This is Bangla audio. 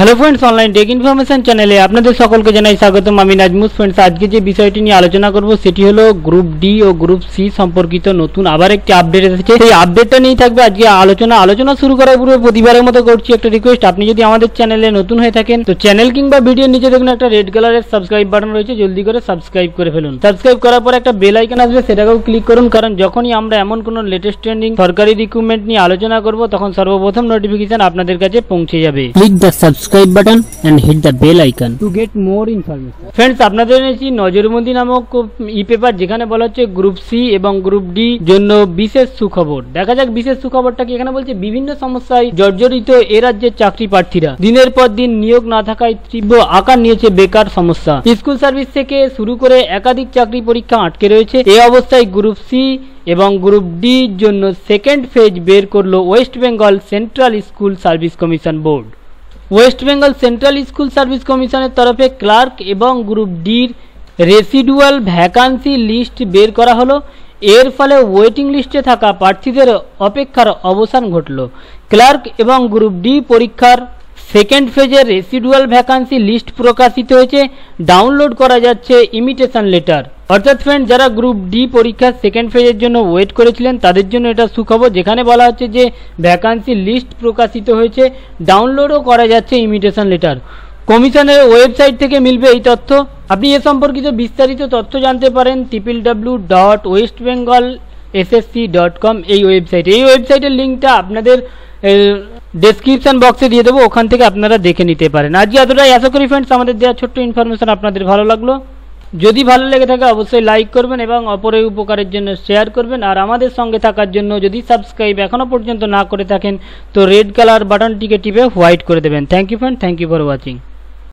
hello friends online tech information চ্যানেলে আপনাদের সকলকে জানাই স্বাগতম আমি নাজমুস ফ্রেন্ডস আজকে যে বিষয়টি নিয়ে আলোচনা করব সেটি হলো গ্রুপ ডি ও গ্রুপ সি সম্পর্কিত নতুন আবার একটি আপডেট এসেছে সেই আপডেটটা নিয়েই থাকবে আজকে আলোচনা আলোচনা শুরু করার পূর্বে প্রতিবারের মতো করছি একটা রিকোয়েস্ট আপনি যদি আমাদের চ্যানেলে নতুন হয়ে থাকেন তো চ্যানেল কিংবা ভিডিওর নিচে দেখুন একটা রেড কালারের সাবস্ক্রাইব বাটন রয়েছে জলদি করে সাবস্ক্রাইব করে ফেলুন সাবস্ক্রাইব করার পর একটা বেল আইকন আসবে সেটাকেও ক্লিক করুন কারণ যখনই আমরা এমন কোনো লেটেস্ট ট্রেন্ডিং সরকারি রিক্রুটমেন্ট নিয়ে আলোচনা করব তখন সর্বপ্রথম নোটিফিকেশন আপনাদের কাছে পৌঁছে যাবে click the subscribe subscribe button and hit the bell icon to get more information friends আপনাদের এনেছি নজরবন্দি নামক ই পেপার যেখানে বলা হচ্ছে গ্রুপ সি এবং গ্রুপ ডি জন্য বিশেষ সুখবর দেখা যাক বিশেষ সুখবরটা কি এখানে বলছে বিভিন্ন সমস্যায় জর্জরিত এ রাজ্যের চাকরি প্রার্থীরা দিনের পর দিন নিয়োগ না থাকায় তীব্র আকার নিয়েছে বেকার সমস্যা স্কুল সার্ভিস থেকে শুরু করে একাধিক চাকরি পরীক্ষা আটকে রয়েছে এ অবস্থায় গ্রুপ সি এবং গ্রুপ ডির জন্য সেকেন্ড ফেজ বের করলো West Bengal Central School Service Commission board West Bengal Central School Service কমিশনের তরফে ক্লার্ক এবং গ্রুপ ডির রেসিডুয়াল ভ্যাকান্সি লিস্ট বের করা হলো এর ফলে ওয়েটিং লিস্টে থাকা প্রার্থীদের অপেক্ষার অবসান ঘটল ক্লার্ক এবং গ্রুপ ডি পরীক্ষার সেকেন্ড ফেজের রেসিডুয়াল ভ্যাকান্সি লিস্ট প্রকাশিত হয়েছে ডাউনলোড করা যাচ্ছে ইমিটেশন লেটার অর্থাৎ ফ্রেন্ড যারা গ্রুপ ডি পরীক্ষার সেকেন্ড ফেজের জন্য ওয়েট করেছিলেন তাদের জন্য এটা সুখবর যেখানে বলা হচ্ছে যে ভ্যাকান্সি লিস্ট প্রকাশিত হয়েছে ডাউনলোডও করা যাচ্ছে ইমিটেশন লেটার কমিশনের ওয়েবসাইট থেকে মিলবে এই তথ্য আপনি এ সম্পর্কিত বিস্তারিত তথ্য জানতে পারেন triple W dot West Bengal SSC dot com এই ওয়েবসাইটে এই ওয়েবসাইটের লিঙ্কটা আপনাদের ডেসক্রিপশন বক্সে দিয়ে দেবো ওখান থেকে আপনারা দেখে নিতে পারেন আজকে এতটাই আশা করি ফ্রেন্ডস আমাদের দেওয়া ছোট্ট ইনফরমেশন আপনাদের ভালো লাগলো যদি ভালো লেগে থাকে অবশ্যই লাইক করবেন এবং অপরের উপকারের জন্য শেয়ার করবেন আর আমাদের সঙ্গে থাকার জন্য যদি সাবস্ক্রাইব এখনও পর্যন্ত না করে থাকেন তো রেড কালার বাটনটিকে টিপে হোয়াইট করে দেবেন thank you friend thank you for watching